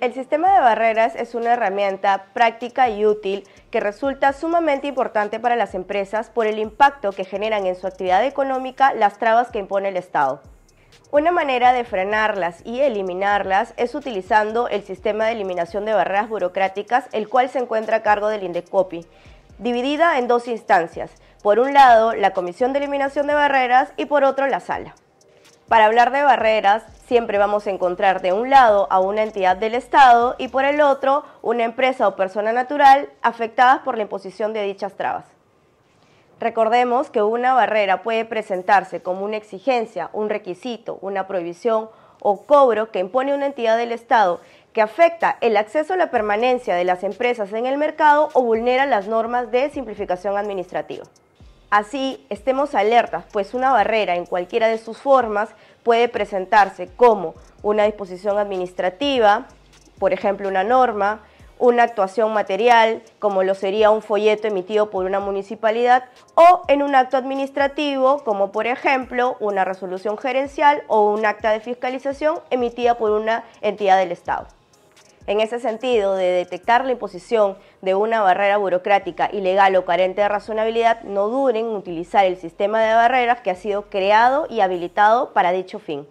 El sistema de barreras es una herramienta práctica y útil que resulta sumamente importante para las empresas por el impacto que generan en su actividad económica las trabas que impone el Estado. Una manera de frenarlas y eliminarlas es utilizando el sistema de eliminación de barreras burocráticas, el cual se encuentra a cargo del INDECOPI, dividida en dos instancias. Por un lado, la Comisión de Eliminación de Barreras y por otro, la Sala. Para hablar de barreras, siempre vamos a encontrar de un lado a una entidad del Estado y por el otro una empresa o persona natural afectadas por la imposición de dichas trabas. Recordemos que una barrera puede presentarse como una exigencia, un requisito, una prohibición o cobro que impone una entidad del Estado que afecta el acceso a la permanencia de las empresas en el mercado o vulnera las normas de simplificación administrativa. Así estemos alertas, pues una barrera en cualquiera de sus formas puede presentarse como una disposición administrativa, por ejemplo una norma, una actuación material, como lo sería un folleto emitido por una municipalidad, o en un acto administrativo, como por ejemplo una resolución gerencial o un acta de fiscalización emitida por una entidad del Estado en ese sentido de detectar la imposición de una barrera burocrática ilegal o carente de razonabilidad, no duren en utilizar el sistema de barreras que ha sido creado y habilitado para dicho fin.